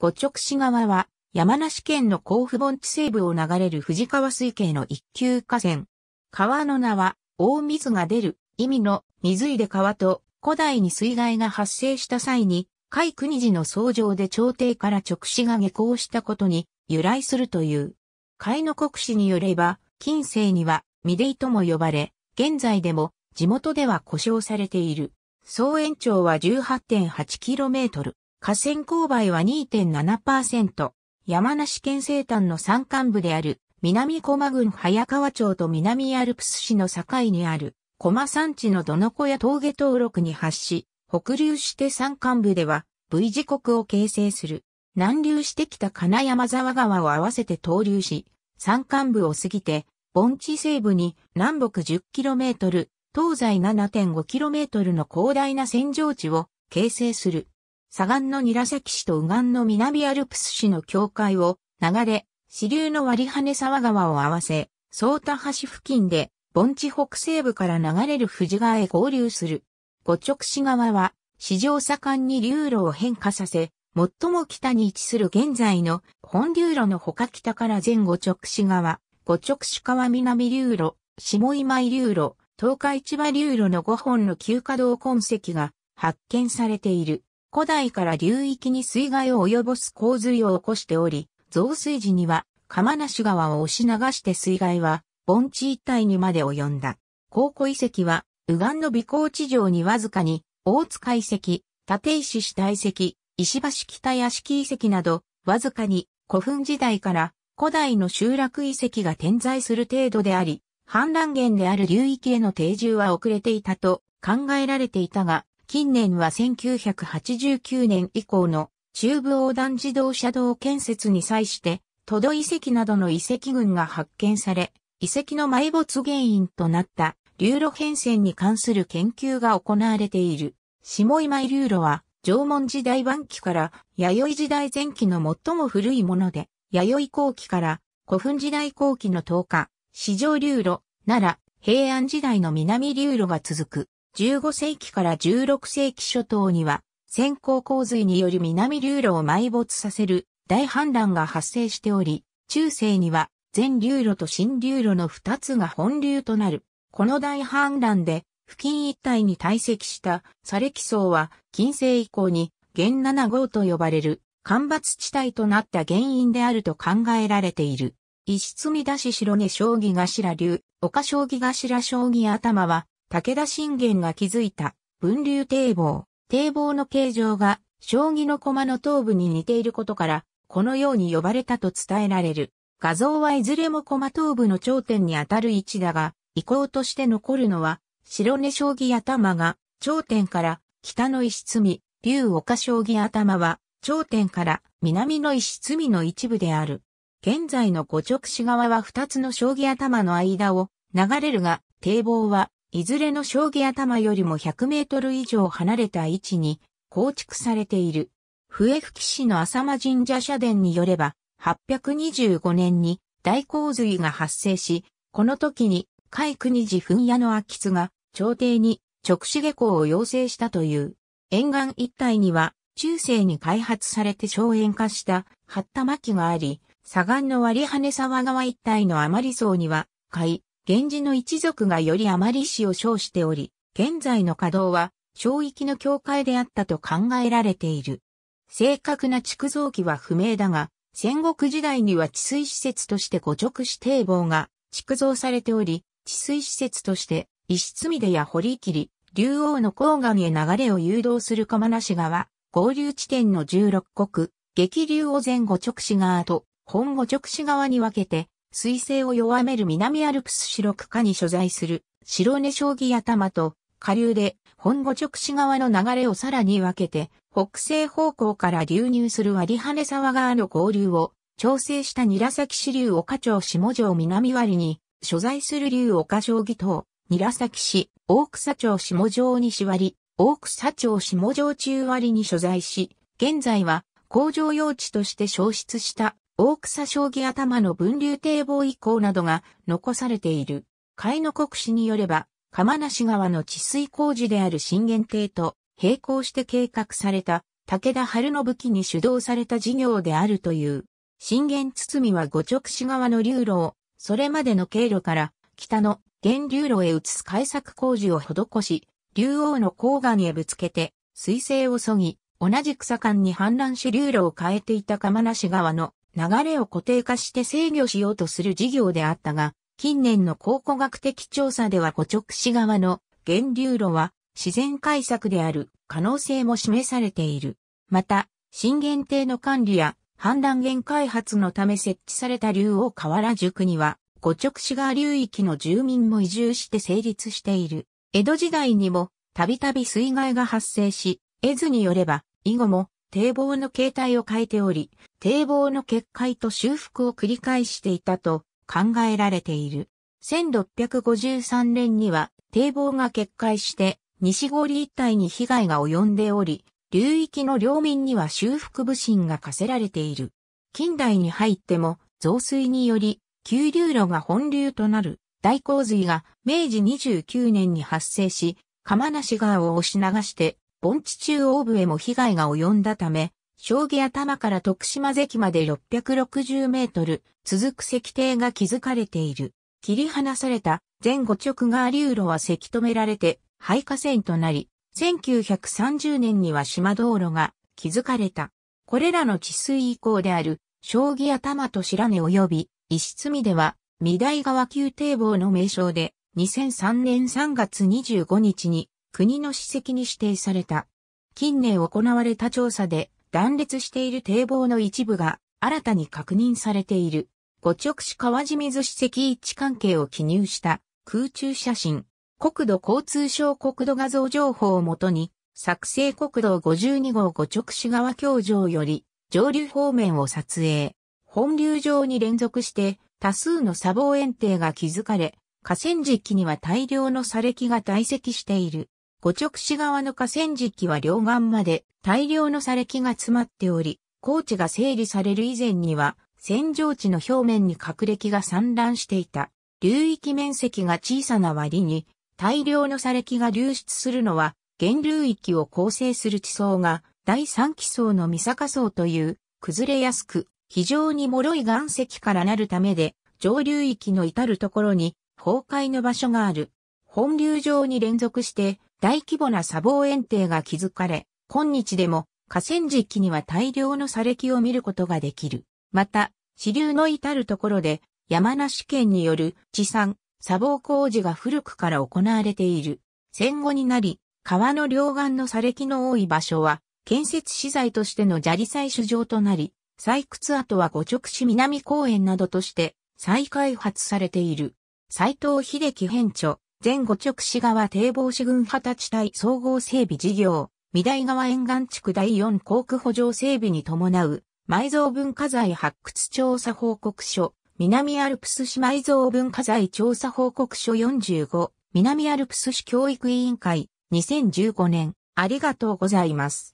五直市川は山梨県の甲府盆地西部を流れる藤川水系の一級河川。川の名は大水が出る意味の水井で川と古代に水害が発生した際に海国寺の創上で朝廷から直視が下校したことに由来するという。海の国史によれば近世にはデイとも呼ばれ、現在でも地元では呼称されている。総延長は 18.8km。河川勾配は2.7%、山梨県西端の山間部である南駒郡早川町と南アルプス市の境にある駒山地のどの子や峠登録に発し、北流して山間部では V 字国を形成する。南流してきた金山沢川を合わせて投流し、山間部を過ぎて、盆地西部に南北 10km、東西 7.5km の広大な扇状地を形成する。左岸の韮崎市と右岸の南アルプス市の境界を流れ、支流の割羽沢川を合わせ、相田橋付近で盆地北西部から流れる富士川へ合流する。五直市側は、市場盛んに流路を変化させ、最も北に位置する現在の本流路のほか北から前五直市側、五直市川南流路、下今井流路、東海千葉流路の5本の旧稼働痕跡が発見されている。古代から流域に水害を及ぼす洪水を起こしており、増水時には、釜無川を押し流して水害は、盆地一帯にまで及んだ。考古遺跡は、右岸の微光地上にわずかに、大塚遺跡、立石死体遺跡、石橋北屋敷遺跡など、わずかに古墳時代から古代の集落遺跡が点在する程度であり、氾濫源である流域への定住は遅れていたと考えられていたが、近年は1989年以降の中部横断自動車道建設に際して、都度遺跡などの遺跡群が発見され、遺跡の埋没原因となった流路変遷に関する研究が行われている。下今井流路は、縄文時代晩期から弥生時代前期の最も古いもので、弥生後期から古墳時代後期の10日、四条流路、奈良、平安時代の南流路が続く。15世紀から16世紀初頭には、先行洪水により南流路を埋没させる大氾濫が発生しており、中世には全流路と新流路の2つが本流となる。この大氾濫で付近一帯に堆積した砂礫層は近世以降に現7号と呼ばれる干ばつ地帯となった原因であると考えられている。石積み出し白根将棋頭流、岡将棋頭将棋頭は武田信玄が築いた分流堤防。堤防の形状が将棋の駒の頭部に似ていることから、このように呼ばれたと伝えられる。画像はいずれも駒頭部の頂点にあたる位置だが、遺構として残るのは、白根将棋頭が頂点から北の石積み、竜岡将棋頭は頂点から南の石積みの一部である。現在の五直市側は二つの将棋頭の間を流れるが、堤防はいずれの将棋頭よりも100メートル以上離れた位置に構築されている。笛吹市の浅間神社社殿によれば、825年に大洪水が発生し、この時に海国寺噴屋の空き巣が朝廷に直視下校を要請したという。沿岸一帯には中世に開発されて荘園化した八田巻があり、左岸の割羽沢川一帯の余り層には、海、源氏の一族がよりあまり死を称しており、現在の稼働は、小域の境界であったと考えられている。正確な築造期は不明だが、戦国時代には治水施設として五直市堤防が築造されており、治水施設として石積出や堀切、竜王の黄岩へ流れを誘導する釜無川、合流地点の16国、激流を前五直市側と本五直市側に分けて水性を弱める南アルプス白区下に所在する白根将棋頭と下流で本五直市側の流れをさらに分けて北西方向から流入する割羽沢川の合流を調整した韮崎市流岡町下城南割に所在する流岡将棋等韮崎市大草町下城西割大草町下城中割に所在し現在は工場用地として消失した大草将棋頭の分流堤防以降などが残されている。海の国史によれば、釜梨川の治水工事である震源堤と並行して計画された武田春信器に主導された事業であるという。震源堤は五直市側の流路を、それまでの経路から北の源流路へ移す改作工事を施し、竜王の黄岩へぶつけて、水勢を削ぎ、同じ草間に氾濫し流路を変えていた釜梨川の流れを固定化して制御しようとする事業であったが、近年の考古学的調査では五直市側の源流路は自然解作である可能性も示されている。また、震源定の管理や氾濫源開発のため設置された竜王河原塾には、五直市側流域の住民も移住して成立している。江戸時代にも、たびたび水害が発生し、絵図によれば、以後も、堤防の形態を変えており、堤防の決壊と修復を繰り返していたと考えられている。1653年には堤防が決壊して西堀一帯に被害が及んでおり、流域の領民には修復部審が課せられている。近代に入っても増水により、急流路が本流となる大洪水が明治29年に発生し、釜無川を押し流して盆地中央部へも被害が及んだため、将棋頭から徳島関まで660メートル続く石庭が築かれている。切り離された前後直側流路はせき止められて廃下線となり、1930年には島道路が築かれた。これらの治水以降である、将棋頭と白根及び、石積では、御台川急堤防の名称で、2003年3月25日に、国の史跡に指定された。近年行われた調査で断裂している堤防の一部が新たに確認されている。五直市川清水史跡位置関係を記入した空中写真。国土交通省国土画像情報をもとに作成国道52号五直市川橋上より上流方面を撮影。本流上に連続して多数の砂防園庭が築かれ、河川敷には大量の砂礫が堆積している。五直市側の河川敷は両岸まで大量の砂礫が詰まっており、高地が整理される以前には、洗浄地の表面に隠れ木が散乱していた。流域面積が小さな割に、大量の砂礫が流出するのは、原流域を構成する地層が、第三基層の三坂層という、崩れやすく、非常に脆い岩石からなるためで、上流域の至るところに、崩壊の場所がある。本流上に連続して、大規模な砂防園庭が築かれ、今日でも河川敷には大量の砂礫を見ることができる。また、支流の至るところで山梨県による地産、砂防工事が古くから行われている。戦後になり、川の両岸の砂礫の多い場所は、建設資材としての砂利採取場となり、採掘跡は五直市南公園などとして再開発されている。斎藤秀樹編著、前五直市川堤防市軍旗地帯総合整備事業、御台川沿岸地区第4航空補助整備に伴う、埋蔵文化財発掘調査報告書、南アルプス市埋蔵文化財調査報告書45、南アルプス市教育委員会、2015年、ありがとうございます。